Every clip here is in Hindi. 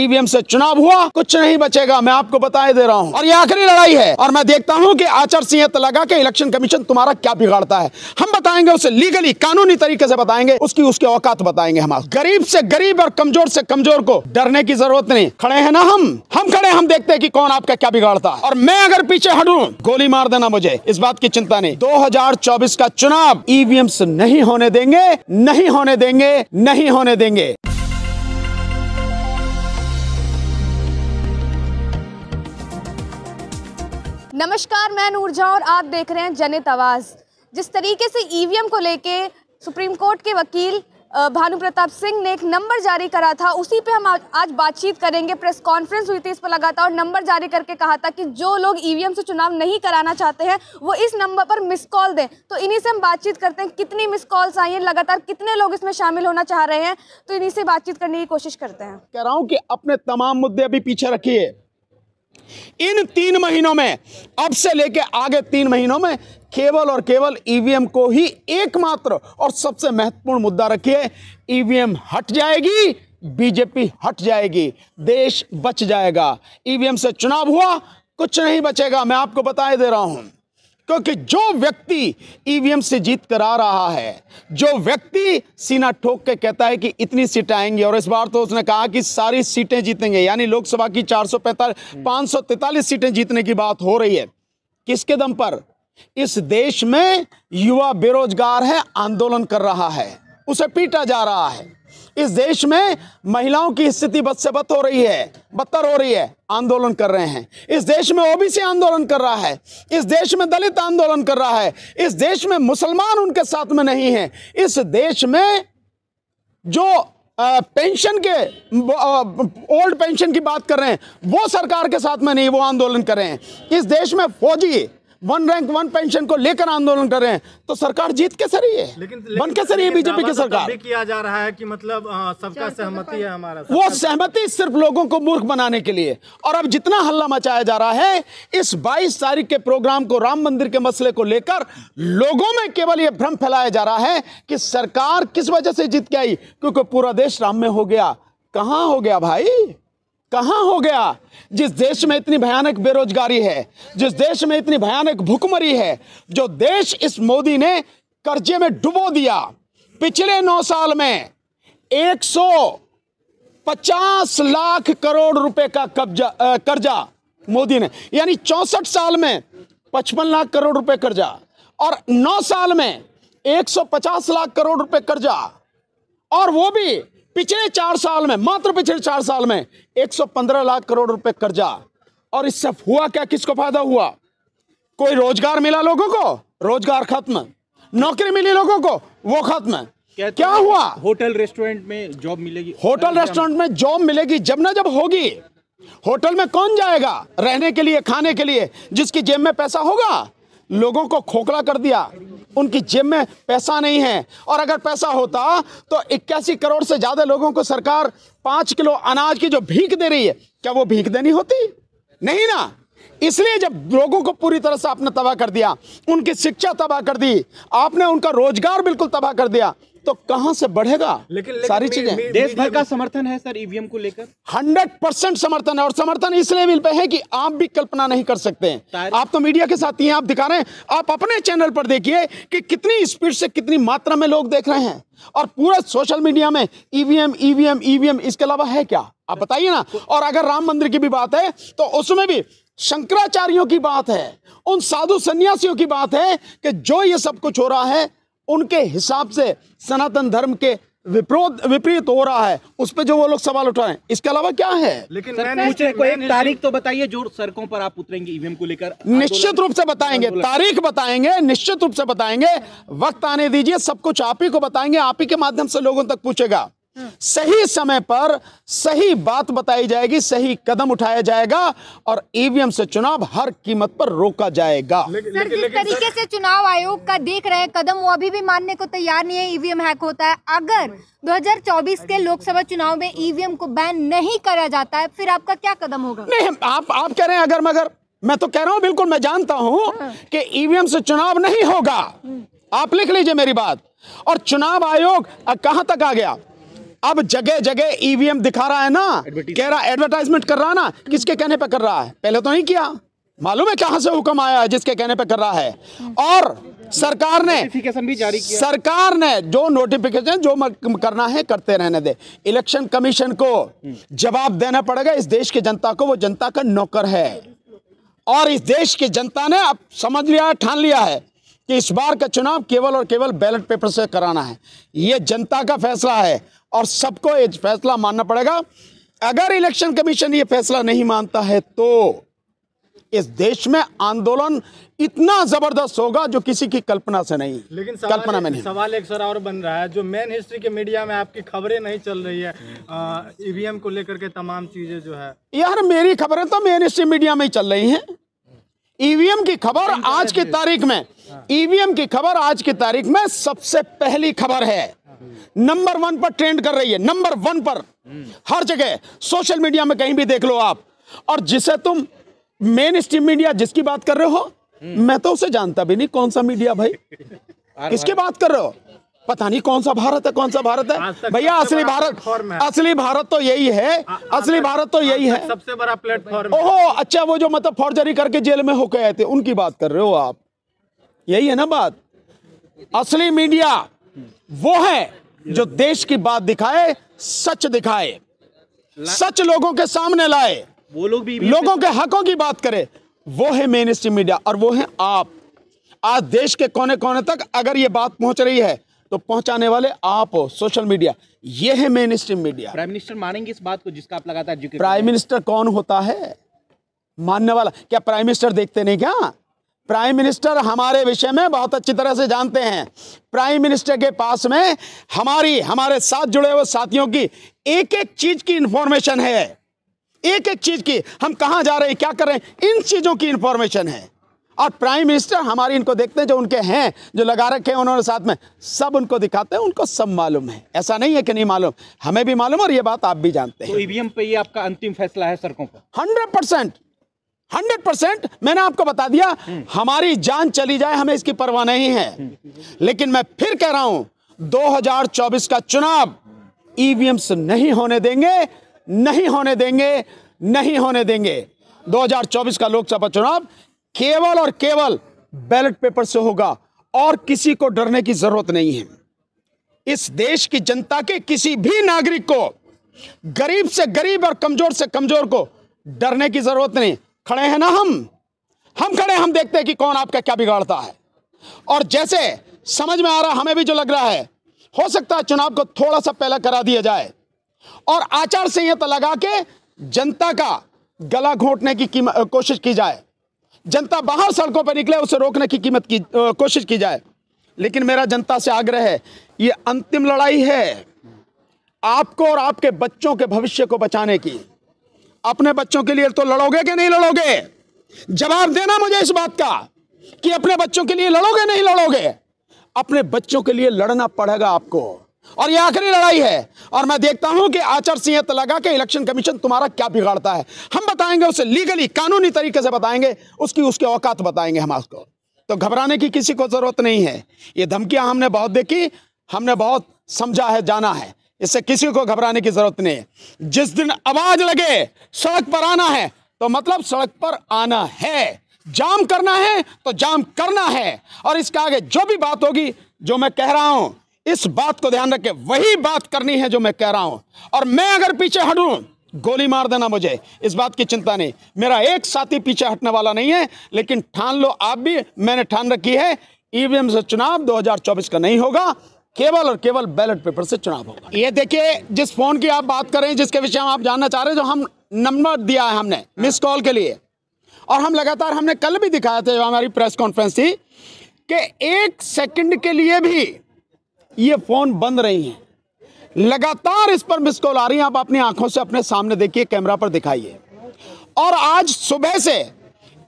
ईवीएम से चुनाव हुआ कुछ नहीं बचेगा मैं आपको बताए दे रहा हूँ और ये आखिरी लड़ाई है और मैं देखता हूँ कि आचार संहिता लगा के इलेक्शन कमीशन तुम्हारा क्या बिगाड़ता है हम बताएंगे उसे लीगली कानूनी तरीके से बताएंगे उसकी उसके औकात बताएंगे हम गरीब से गरीब और कमजोर से कमजोर को डरने की जरूरत नहीं खड़े है ना हम हम खड़े हम देखते हैं की कौन आपका क्या बिगाड़ता है और मैं अगर पीछे हटू गोली मार देना मुझे इस बात की चिंता नहीं दो का चुनाव ईवीएम से नहीं होने देंगे नहीं होने देंगे नहीं होने देंगे नमस्कार मैं नूरजहां और आप देख रहे हैं जनित आवाज़ जिस तरीके से ईवीएम e को लेके सुप्रीम कोर्ट के वकील भानु प्रताप सिंह ने एक नंबर जारी करा था उसी पे हम आज बातचीत करेंगे प्रेस कॉन्फ्रेंस हुई थी इस पर लगातार नंबर जारी करके कहा था कि जो लोग ईवीएम e से चुनाव नहीं कराना चाहते हैं वो इस नंबर पर मिस कॉल दें तो इन्हीं से हम बातचीत करते हैं कितनी मिस कॉल्स आई हैं लगातार कितने लोग इसमें शामिल होना चाह रहे हैं तो इन्हीं से बातचीत करने की कोशिश करते हैं कह रहा हूँ कि अपने तमाम मुद्दे अभी पीछे रखिए इन तीन महीनों में अब से लेकर आगे तीन महीनों में केवल और केवल ईवीएम को ही एकमात्र और सबसे महत्वपूर्ण मुद्दा रखिए ईवीएम हट जाएगी बीजेपी हट जाएगी देश बच जाएगा ईवीएम से चुनाव हुआ कुछ नहीं बचेगा मैं आपको बताए दे रहा हूं क्योंकि जो व्यक्ति ईवीएम से जीत कर आ रहा है जो व्यक्ति सीना ठोक के कहता है कि इतनी सीटें आएंगी और इस बार तो उसने कहा कि सारी सीटें जीतेंगे यानी लोकसभा की चार सौ पैंतालीस सीटें जीतने की बात हो रही है किसके दम पर इस देश में युवा बेरोजगार है आंदोलन कर रहा है उसे पीटा जा रहा है इस देश में महिलाओं की स्थिति बद से बद हो रही है बदतर हो रही है आंदोलन कर रहे हैं इस देश में ओबीसी आंदोलन कर रहा है इस देश में दलित आंदोलन कर रहा है इस देश में मुसलमान उनके साथ में नहीं है इस देश में जो पेंशन के ओल्ड पेंशन की बात कर रहे हैं वो सरकार के साथ में नहीं वो आंदोलन कर रहे हैं इस देश में फौजी वन रैंक वन पेंशन को लेकर आंदोलन कर रहे हैं तो सरकार जीत कैसे रही है बन कैसे रही है बीजेपी की तो सरकार किया जा रहा है कि मतलब सबका सहमति है हमारा वो सहमति सिर्फ लोगों को मूर्ख बनाने के लिए और अब जितना हल्ला मचाया जा रहा है इस बाईस तारीख के प्रोग्राम को राम मंदिर के मसले को लेकर लोगों में केवल यह भ्रम फैलाया जा रहा है कि सरकार किस वजह से जीत के आई क्योंकि पूरा देश राम में हो गया कहाँ हो गया भाई कहाँ हो गया जिस देश में इतनी भयानक बेरोजगारी है जिस देश में इतनी भयानक भुखमरी है जो देश इस मोदी ने कर्जे में डुबो दिया पिछले नौ साल में 150 लाख करोड़ रुपए का कब्जा कर्जा मोदी ने यानी चौसठ साल में पचपन लाख करोड़ रुपए कर्जा और नौ साल में 150 लाख करोड़ रुपए कर्जा और वो भी पिछले चार साल में मात्र पिछले चार साल में 115 लाख करोड़ रुपए कर्जा और इससे हुआ क्या किसको फायदा हुआ कोई रोजगार मिला लोगों को रोजगार खत्म नौकरी मिली लोगों को वो खत्म क्या हुआ होटल रेस्टोरेंट में जॉब मिलेगी होटल रेस्टोरेंट में जॉब मिलेगी जब ना जब होगी होटल में कौन जाएगा रहने के लिए खाने के लिए जिसकी जेब में पैसा होगा लोगों को खोखला कर दिया उनकी जेब में पैसा नहीं है और अगर पैसा होता तो इक्यासी करोड़ से ज़्यादा लोगों को सरकार पांच किलो अनाज की जो भीख दे रही है क्या वो भीख देनी होती नहीं ना इसलिए जब लोगों को पूरी तरह से आपने तबाह कर दिया उनकी शिक्षा तबाह कर दी आपने उनका रोजगार बिल्कुल तबाह कर दिया तो कहां से बढ़ेगा लेकिन, लेकिन सारी चीजें देश भर का समर्थन है सर ईवीएम को लेकर हंड्रेड परसेंट समर्थन है और समर्थन इसलिए मिल पे है कि आप भी कल्पना नहीं कर सकते हैं आप तो मीडिया के साथ ही आप दिखा रहे हैं आप अपने चैनल पर देखिए कि कितनी स्पीड से कितनी मात्रा में लोग देख रहे हैं और पूरा सोशल मीडिया में ईवीएम ईवीएम ईवीएम इसके अलावा है क्या आप बताइए ना और अगर राम मंदिर की भी बात है तो उसमें भी शंकराचार्यों की बात है उन साधु संन्यासियों की बात है कि जो ये सब कुछ हो रहा है उनके हिसाब से सनातन धर्म के विपरीत विपरीत हो रहा है उस पर जो वो लोग सवाल उठा रहे हैं इसके अलावा क्या है लेकिन मैंने को एक तारीख तो बताइए जो सड़कों पर आप उतरेंगे ईवीएम को लेकर निश्चित रूप से बताएंगे तारीख बताएंगे निश्चित रूप से बताएंगे वक्त आने दीजिए सब कुछ आप ही को बताएंगे आप ही के माध्यम से लोगों तक पूछेगा सही समय पर सही बात बताई जाएगी सही कदम उठाया जाएगा और ईवीएम से चुनाव हर कीमत पर रोका जाएगा लेकिन, सर लेकिन, जिस तरीके से चुनाव आयोग का देख रहे हैं कदम वो अभी भी मानने को तैयार नहीं है ईवीएम हैक होता है अगर 2024 के लोकसभा चुनाव में ईवीएम को बैन नहीं करा जाता है फिर आपका क्या कदम होगा नहीं आप आप कह रहे हैं अगर मगर मैं तो कह रहा हूँ बिल्कुल मैं जानता हूँ हाँ। कि ईवीएम से चुनाव नहीं होगा हम्म। आप लिख लीजिए मेरी बात और चुनाव आयोग कहां तक आ गया अब जगह जगह ईवीएम e दिखा रहा है ना कह रहा एडवर्टाइजमेंट कर रहा है ना किसके कहने पर कर रहा है पहले तो नहीं किया मालूम है कहां से हुक्म आया है जिसके कहने पर कर रहा है और सरकार ने भी जारी किया सरकार ने जो नोटिफिकेशन जो करना है करते रहने दे इलेक्शन कमीशन को जवाब देना पड़ेगा इस देश की जनता को वो जनता का नौकर है और इस देश की जनता ने अब समझ लिया ठान लिया है कि इस बार का चुनाव केवल और केवल बैलेट पेपर से कराना है ये जनता का फैसला है और सबको ये फैसला मानना पड़ेगा अगर इलेक्शन कमीशन ये फैसला नहीं मानता है तो इस देश में आंदोलन इतना जबरदस्त होगा जो किसी की कल्पना से नहीं लेकिन कल्पना में नहीं सवाल एक सर और बन रहा है जो मेन हिस्ट्री के मीडिया में आपकी खबरें नहीं चल रही है ईवीएम e को लेकर के तमाम चीजें जो है यार मेरी खबरें तो मेन हिस्ट्री मीडिया में ही चल रही हैं ईवीएम e की खबर आज की तारीख में ईवीएम हाँ। e की खबर आज की तारीख में सबसे पहली खबर है नंबर वन पर ट्रेंड कर रही है नंबर वन पर हर जगह सोशल मीडिया में कहीं भी देख लो आप और जिसे तुम मेन स्ट्रीम मीडिया जिसकी बात कर रहे हो मैं तो उसे जानता भी नहीं कौन सा मीडिया भाई किसकी बात कर रहे हो पता नहीं कौन सा भारत है कौन सा भारत है भैया असली भारत असली भारत तो यही है असली भारत तो यही है तो सबसे बड़ा प्लेटफॉर्म ओहो अच्छा वो जो मतलब फॉर्जरी करके जेल में होके आए थे उनकी बात कर रहे हो आप यही है ना बात असली मीडिया वो है जो देश की बात दिखाए सच दिखाए सच लोगों के सामने लाए वो लोग भी लोगों के हकों की बात करे वो है मेन स्ट्रीम मीडिया और वो है आप आज देश के कोने कोने तक अगर ये बात पहुंच रही है तो पहुंचाने वाले आप हो सोशल मीडिया ये है mainstream media prime minister मानेंगे इस बात को जिसका आप लगातार प्राइम मिनिस्टर कौन होता है मानने वाला क्या प्राइम मिनिस्टर देखते नहीं क्या प्राइम मिनिस्टर हमारे विषय में बहुत अच्छी तरह से जानते हैं प्राइम मिनिस्टर के पास में हमारी हमारे साथ जुड़े हुए साथियों की एक एक चीज की इंफॉर्मेशन है एक एक चीज की हम कहां जा रहे हैं क्या कर रहे हैं इन चीजों की इंफॉर्मेशन है और प्राइम मिनिस्टर हमारी इनको देखते हैं जो उनके हैं जो लगा रखे हैं उन्होंने साथ में सब उनको दिखाते हैं उनको सब मालूम है ऐसा नहीं है कि नहीं मालूम हमें भी मालूम और ये बात आप भी जानते हैं तो ईवीएम e पे ये आपका अंतिम फैसला है सड़कों पर हंड्रेड परसेंट हंड्रेड परसेंट मैंने आपको बता दिया हमारी जान चली जाए हमें इसकी परवाह नहीं है लेकिन मैं फिर कह रहा हूं 2024 का चुनाव ईवीएम e से नहीं होने देंगे नहीं होने देंगे नहीं होने देंगे 2024 का लोकसभा चुनाव केवल और केवल बैलेट पेपर से होगा और किसी को डरने की जरूरत नहीं है इस देश की जनता के किसी भी नागरिक को गरीब से गरीब और कमजोर से कमजोर को डरने की जरूरत नहीं खड़े हैं ना हम हम खड़े हम देखते हैं कि कौन आपका क्या बिगाड़ता है और जैसे समझ में आ रहा हमें भी जो लग रहा है हो सकता है चुनाव को थोड़ा सा पहला करा दिया जाए और आचार संहिता लगा के जनता का गला घोटने की, कोशिश की जाए जनता बाहर सड़कों पर निकले उसे रोकने की कीमत की कोशिश की जाए लेकिन मेरा जनता से आग्रह है ये अंतिम लड़ाई है आपको और आपके बच्चों के भविष्य को बचाने की अपने बच्चों के लिए तो लड़ोगे कि नहीं लड़ोगे जवाब देना मुझे इस बात का कि अपने बच्चों के लिए लड़ोगे नहीं लड़ोगे अपने बच्चों के लिए लड़ना पड़ेगा आपको और यह आखिरी लड़ाई है और मैं देखता हूं कि आचार संहिता लगा के इलेक्शन कमीशन तुम्हारा क्या बिगाड़ता है हम बताएंगे उसे लीगली कानूनी तरीके से बताएंगे उसकी उसके औकात बताएंगे हम आपको तो घबराने की किसी को जरूरत नहीं है ये धमकियां हमने बहुत देखी हमने बहुत समझा है जाना है इससे किसी को घबराने की जरूरत नहीं है जिस दिन आवाज लगे सड़क पर आना है तो मतलब सड़क पर आना है जाम करना है तो जाम करना है और इसके आगे जो भी बात होगी जो मैं कह रहा हूं इस बात को ध्यान रखें वही बात करनी है जो मैं कह रहा हूं और मैं अगर पीछे हटू गोली मार देना मुझे इस बात की चिंता नहीं मेरा एक साथी पीछे हटने वाला नहीं है लेकिन ठान लो आप भी मैंने ठान रखी है ईवीएम से चुनाव 2024 का नहीं होगा केवल और केवल बैलेट पेपर से चुनाव होगा ये देखिए जिस फोन की आप बात करें जिसके विषय में आप जानना चाह रहे हैं जो हम नंबर दिया है हमने हाँ। मिस कॉल के लिए और हम लगातार हमने कल भी दिखाया था हमारी प्रेस कॉन्फ्रेंस थी कि एक सेकंड के लिए भी ये फोन बंद रही हैं लगातार इस पर मिस कॉल आ रही है आप अपनी आंखों से अपने सामने देखिए कैमरा पर दिखाइए और आज सुबह से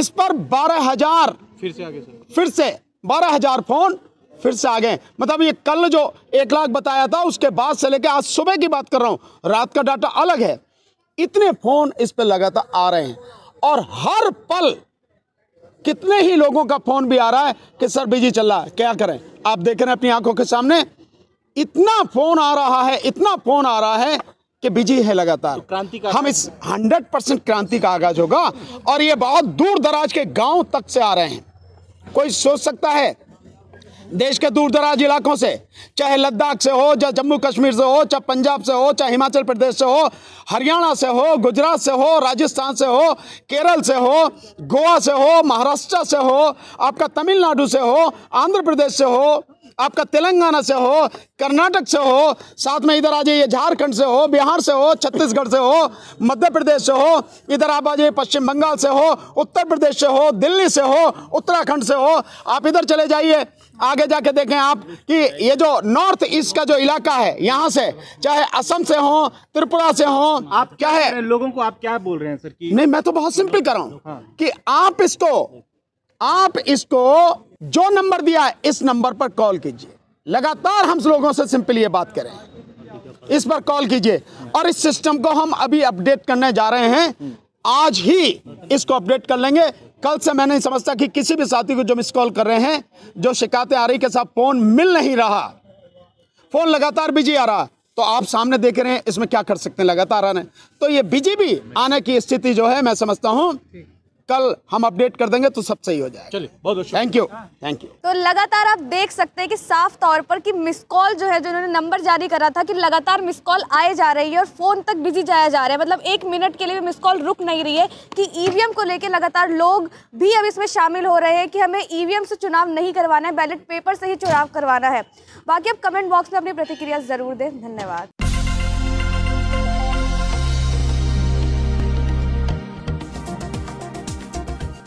इस पर बारह हजार फिर से आगे फिर से बारह हजार फोन फिर से आ गए मतलब ये कल जो एक लाख बताया था उसके बाद से लेकर आज सुबह की बात कर रहा हूँ रात का डाटा अलग है इतने फ़ोन इस पर लगातार आ रहे हैं और हर पल कितने ही लोगों का फ़ोन भी आ रहा है कि सर बिजी चल रहा है क्या करें आप देख रहे हैं अपनी आंखों के सामने इतना फ़ोन आ रहा है इतना फ़ोन आ रहा है कि बिजी है लगातार तो क्रांति का हम इस 100 परसेंट क्रांति का आगाज होगा और ये बहुत दूर दराज के गांव तक से आ रहे हैं कोई सोच सकता है देश के दूर दराज इलाकों से चाहे लद्दाख से हो चाहे जम्मू कश्मीर से हो चाहे पंजाब से हो चाहे हिमाचल प्रदेश से हो हरियाणा से हो गुजरात से हो राजस्थान से हो केरल से हो गोवा से हो महाराष्ट्र से हो आपका तमिलनाडु से हो आंध्र प्रदेश से हो आपका तेलंगाना से हो कर्नाटक से हो साथ में इधर आ जाइए झारखंड से हो बिहार से हो छत्तीसगढ़ से हो मध्य प्रदेश से हो इधर आप आ जाइए पश्चिम बंगाल से हो उत्तर प्रदेश से हो दिल्ली से हो उत्तराखंड से हो आप इधर चले जाइए आगे जाके देखें आप कि ये जो नॉर्थ ईस्ट का जो इलाका है यहाँ से चाहे असम से हो त्रिपुरा से हो आप क्या है लोगों को आप क्या बोल रहे हैं सर कि नहीं मैं तो बहुत सिंपल कर रहा हूँ कि आप इसको आप इसको जो नंबर दिया है इस नंबर पर कॉल कीजिए लगातार हम लोगों से सिंपली ये बात करें इस पर कॉल कीजिए और इस सिस्टम को हम अभी अपडेट करने जा रहे हैं आज ही इसको अपडेट कर लेंगे कल से मैं नहीं समझता कि किसी भी साथी को जो मिस कॉल कर रहे हैं जो शिकायतें आ रही के साथ फोन मिल नहीं रहा फोन लगातार बिजी आ रहा तो आप सामने देख रहे हैं इसमें क्या कर सकते हैं लगातार आने तो ये बिजी भी आने की स्थिति जो है मैं समझता हूं कल हम अपडेट कर देंगे तो सब सही हो जाएगा चलिए बहुत थैंक यू थैंक यू तो लगातार आप देख सकते हैं कि साफ तौर पर कि मिस कॉल जो है जो उन्होंने नंबर जारी करा था कि लगातार मिस कॉल आए जा रही है और फोन तक बिजी जाया जा रहा है मतलब एक मिनट के लिए भी मिस कॉल रुक नहीं रही है कि ईवीएम को लेकर लगातार लोग भी अब इसमें शामिल हो रहे हैं कि हमें ईवीएम से चुनाव नहीं करवाना है बैलेट पेपर से ही चुनाव करवाना है बाकी आप कमेंट बॉक्स में अपनी प्रतिक्रिया ज़रूर दें धन्यवाद